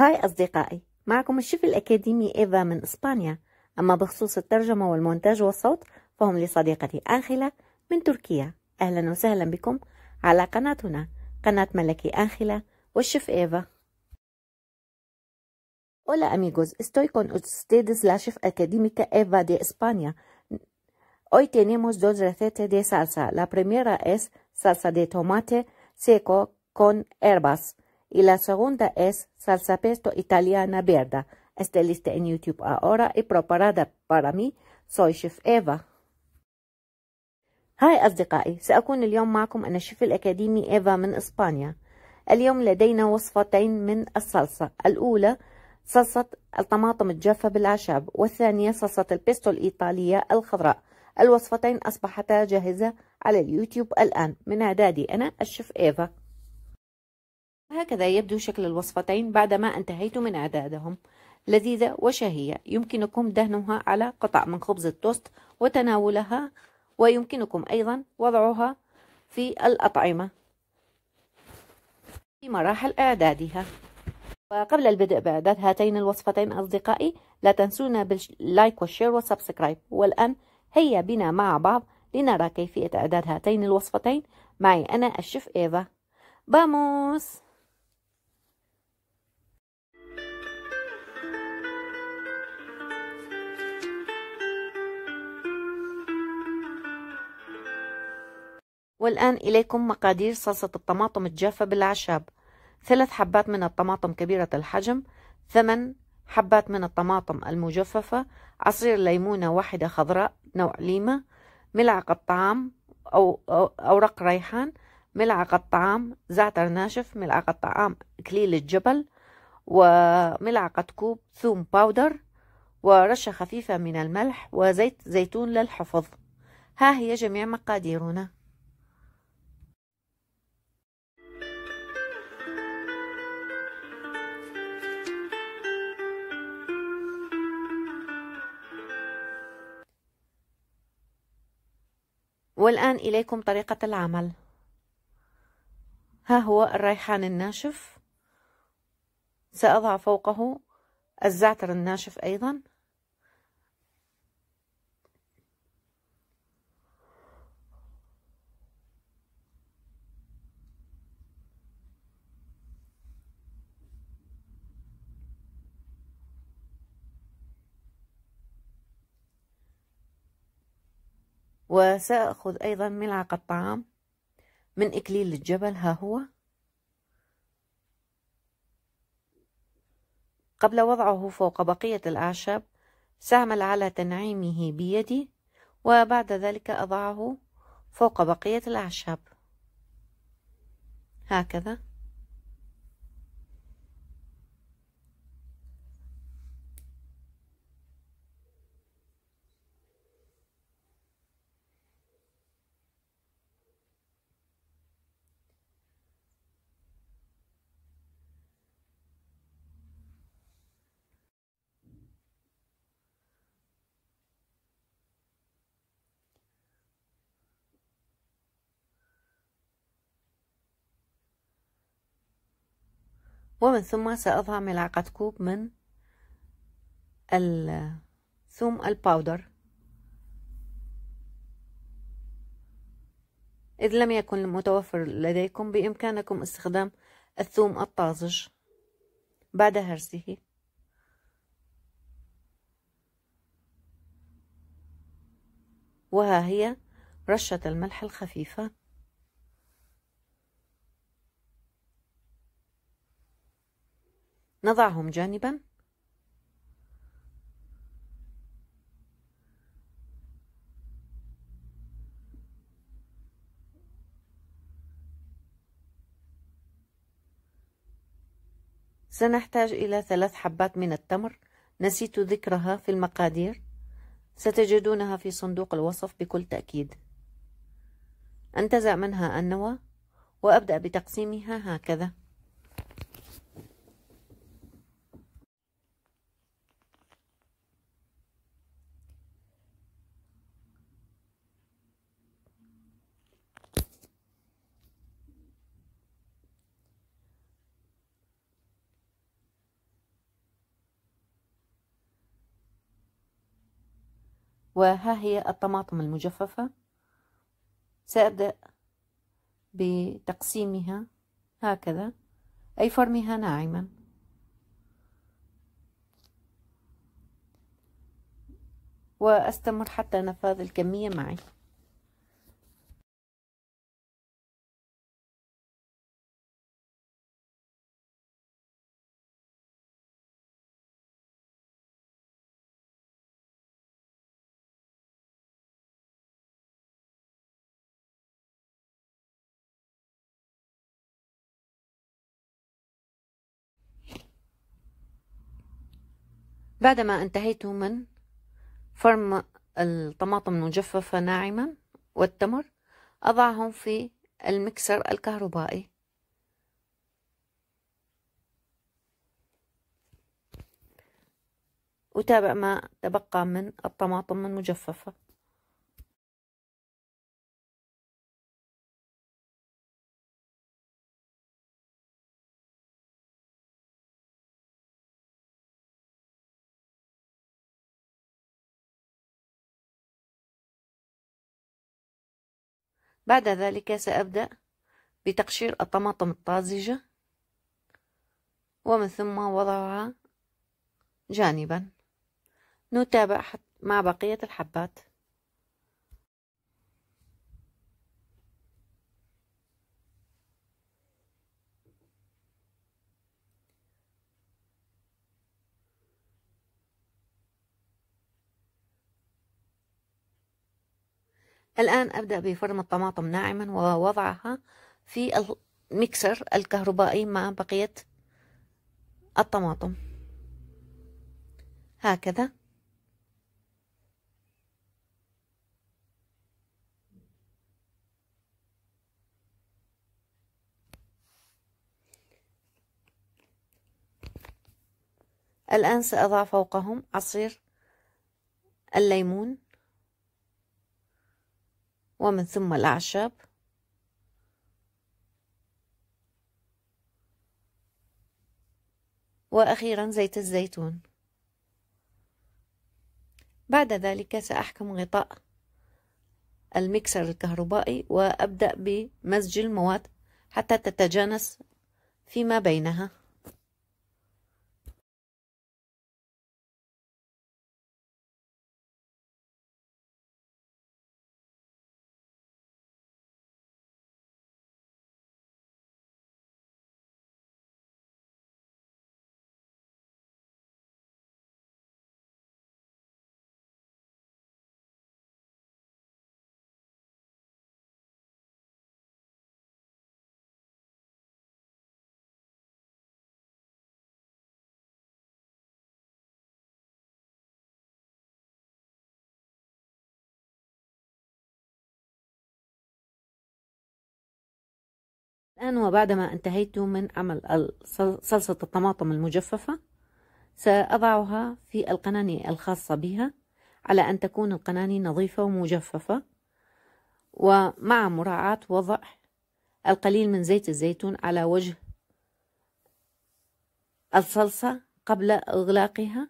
هاي أصدقائي معكم الشيف الأكاديمي إيفا من إسبانيا أما بخصوص الترجمة والمونتاج والصوت فهم لصديقتي أنخلة من تركيا أهلا وسهلا بكم على قناتنا قناة ملكي أنخلة والشيف إيفا Hola amigos, estoy con ustedes la chef académica Eva de España. Hoy tenemos dos recetas de salsa. La primera es salsa de tomate seco con herbas y la segunda es salsa pesto italiana verde. Está lista en YouTube ahora y preparada para mí. soy Chef Eva. هاي أصدقائي سأكون اليوم معكم أنا الشيف الأكاديمي إيفا من إسبانيا اليوم لدينا وصفتين من الصلصة الأولى صلصة الطماطم الجافة بالأعشاب والثانية صلصة البيستو الإيطالية الخضراء الوصفتين أصبحتا جاهزة على اليوتيوب الآن من إعدادي أنا الشيف إيفا وهكذا يبدو شكل الوصفتين بعدما انتهيت من إعدادهم لذيذة وشهية يمكنكم دهنها على قطع من خبز التوست وتناولها ويمكنكم أيضا وضعها في الأطعمة في مراحل إعدادها وقبل البدء بإعداد هاتين الوصفتين أصدقائي لا تنسونا باللايك والشير والسبسكرايب والآن هيا بنا مع بعض لنرى كيفية إعداد هاتين الوصفتين معي أنا الشيف إيفا باموس والآن إليكم مقادير صلصة الطماطم الجافة بالأعشاب ثلاث حبات من الطماطم كبيرة الحجم ثمن حبات من الطماطم المجففة عصير ليمونة واحدة خضراء نوع ليمة ملعقة طعام أو أوراق ريحان ملعقة طعام زعتر ناشف ملعقة طعام إكليل الجبل وملعقة كوب ثوم باودر ورشة خفيفة من الملح وزيت زيتون للحفظ ها هي جميع مقاديرنا والآن إليكم طريقة العمل ها هو الريحان الناشف سأضع فوقه الزعتر الناشف أيضا وسأخذ أيضا ملعقة طعام من إكليل الجبل ها هو قبل وضعه فوق بقية الأعشاب سأعمل على تنعيمه بيدي وبعد ذلك أضعه فوق بقية الأعشاب هكذا ومن ثم سأضع ملعقة كوب من الثوم الباودر إذ لم يكن متوفر لديكم بإمكانكم استخدام الثوم الطازج بعد هرسه وها هي رشة الملح الخفيفة نضعهم جانبا سنحتاج إلى ثلاث حبات من التمر نسيت ذكرها في المقادير ستجدونها في صندوق الوصف بكل تأكيد أنتزع منها النوى وأبدأ بتقسيمها هكذا وها هي الطماطم المجففة سأبدأ بتقسيمها هكذا أي فرمها ناعما وأستمر حتى نفاذ الكمية معي بعدما انتهيت من فرم الطماطم المجففة ناعما والتمر أضعهم في المكسر الكهربائي أتابع ما تبقى من الطماطم المجففة بعد ذلك سأبدأ بتقشير الطماطم الطازجة ومن ثم وضعها جانبا نتابع مع بقية الحبات الآن أبدأ بفرم الطماطم ناعما ووضعها في الميكسر الكهربائي مع بقية الطماطم هكذا الآن سأضع فوقهم عصير الليمون ومن ثم الأعشاب وأخيرا زيت الزيتون بعد ذلك سأحكم غطاء المكسر الكهربائي وأبدأ بمزج المواد حتى تتجانس فيما بينها الآن وبعدما انتهيت من عمل صلصة الطماطم المجففة سأضعها في القناني الخاصة بها على أن تكون القناني نظيفة ومجففة ومع مراعاة وضع القليل من زيت الزيتون على وجه الصلصة قبل إغلاقها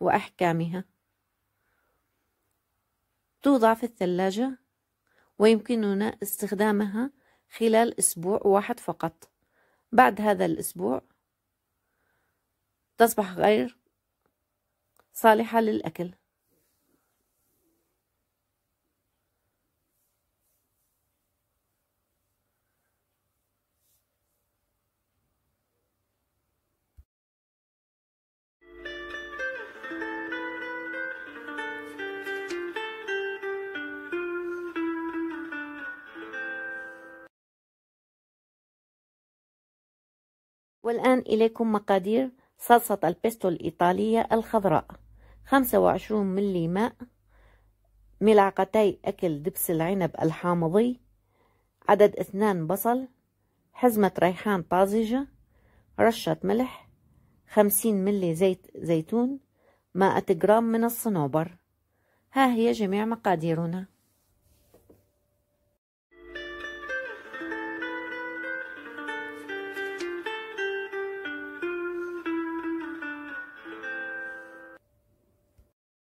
وأحكامها توضع في الثلاجة ويمكننا استخدامها خلال أسبوع واحد فقط بعد هذا الأسبوع تصبح غير صالحة للأكل والآن إليكم مقادير صلصة البيستو الإيطالية الخضراء 25 ملي ماء ملعقتي أكل دبس العنب الحامضي عدد اثنان بصل حزمة ريحان طازجة رشة ملح 50 ملي زيت زيتون 100 جرام من الصنوبر ها هي جميع مقاديرنا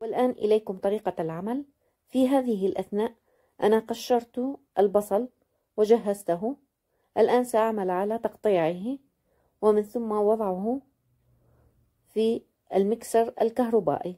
والآن إليكم طريقة العمل في هذه الأثناء أنا قشرت البصل وجهزته الآن سأعمل على تقطيعه ومن ثم وضعه في المكسر الكهربائي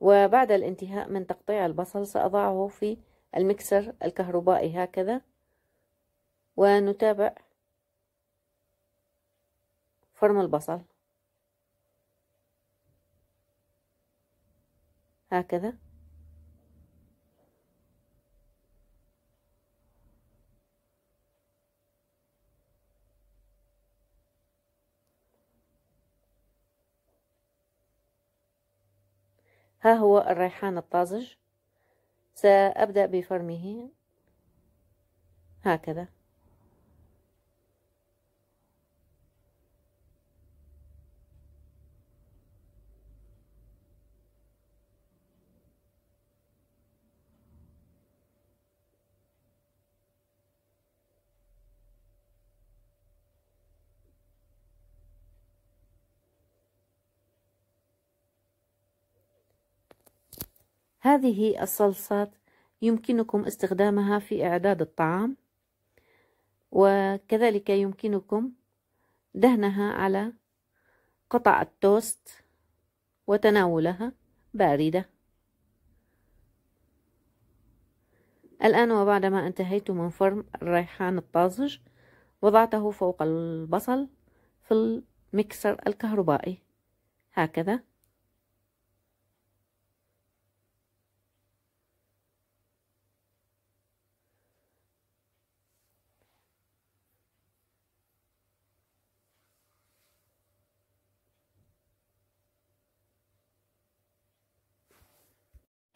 وبعد الانتهاء من تقطيع البصل سأضعه في المكسر الكهربائي هكذا ونتابع فرم البصل هكذا ها هو الريحان الطازج سأبدأ بفرمه هكذا هذه الصلصات يمكنكم استخدامها في إعداد الطعام وكذلك يمكنكم دهنها على قطع التوست وتناولها باردة الآن وبعدما انتهيت من فرم الريحان الطازج وضعته فوق البصل في المكسر الكهربائي هكذا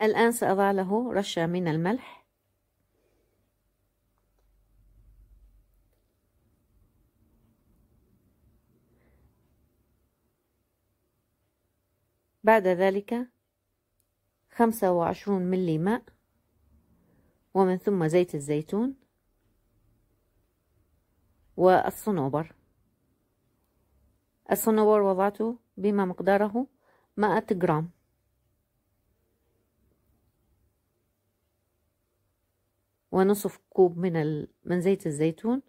الآن سأضع له رشة من الملح بعد ذلك خمسة وعشرون ملي ماء ومن ثم زيت الزيتون والصنوبر الصنوبر وضعته بما مقداره مائة جرام ونصف كوب من من زيت الزيتون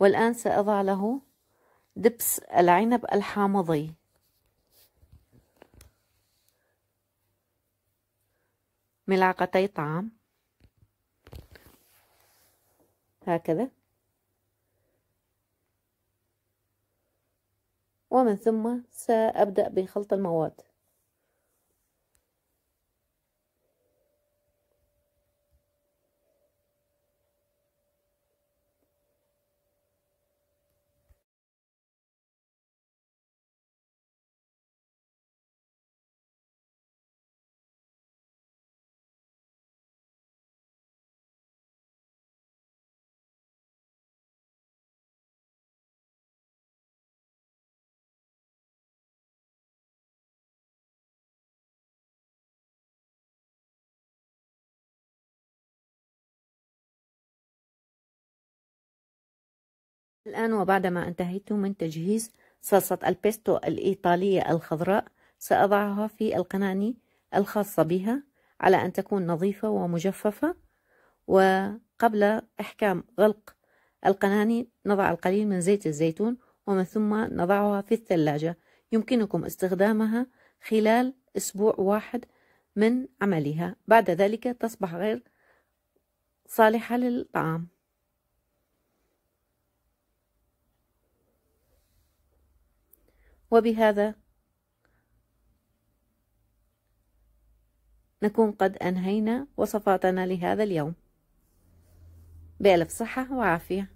والآن سأضع له دبس العنب الحامضي ملعقتي طعام هكذا ومن ثم سأبدأ بخلط المواد الآن وبعدما انتهيت من تجهيز صلصة البيستو الإيطالية الخضراء سأضعها في القناني الخاصة بها على أن تكون نظيفة ومجففة وقبل إحكام غلق القناني نضع القليل من زيت الزيتون ومن ثم نضعها في الثلاجة يمكنكم استخدامها خلال أسبوع واحد من عملها بعد ذلك تصبح غير صالحة للطعام وبهذا نكون قد أنهينا وصفاتنا لهذا اليوم بألف صحة وعافية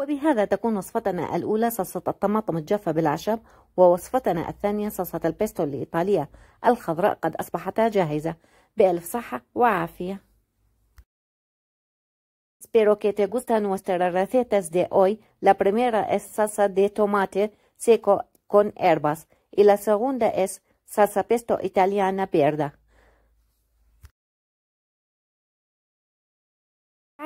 وبهذا تكون وصفتنا الأولى صلصة الطماطم الجافة بالعشب ووصفتنا الثانية صلصة البيستو الإيطالية الخضراء قد أصبحتا جاهزة بألف صحة وعافية Espero que te gusta nuestras recetas de hoy. La primera es salsa de tomate seco con herbas y e la segunda es salsa pesto italiana verde.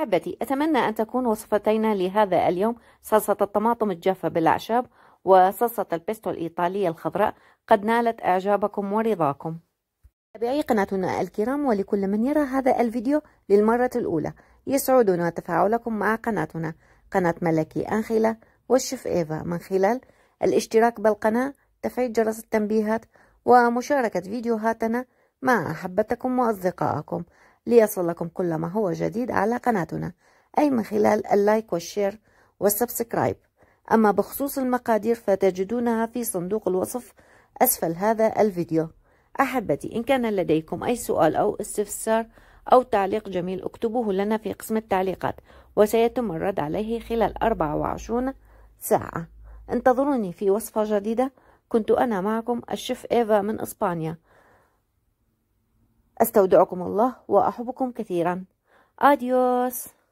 أحبتي أتمنى أن تكون وصفتينا لهذا اليوم صلصة الطماطم الجافة بالأعشاب وصلصة البيستو الإيطالية الخضراء قد نالت إعجابكم ورضاكم متابعي قناتنا الكرام ولكل من يرى هذا الفيديو للمرة الأولى يسعدنا تفاعلكم مع قناتنا قناة ملكي أنخلة والشيف إيفا من خلال الاشتراك بالقناة تفعيل جرس التنبيهات ومشاركة فيديوهاتنا مع أحبتكم وأصدقائكم ليصلكم كل ما هو جديد على قناتنا أي من خلال اللايك والشير والسبسكرايب أما بخصوص المقادير فتجدونها في صندوق الوصف أسفل هذا الفيديو أحبتي إن كان لديكم أي سؤال أو استفسار أو تعليق جميل اكتبوه لنا في قسم التعليقات وسيتم الرد عليه خلال 24 ساعة انتظروني في وصفة جديدة كنت أنا معكم الشيف إيفا من إسبانيا أستودعكم الله وأحبكم كثيرا أديوس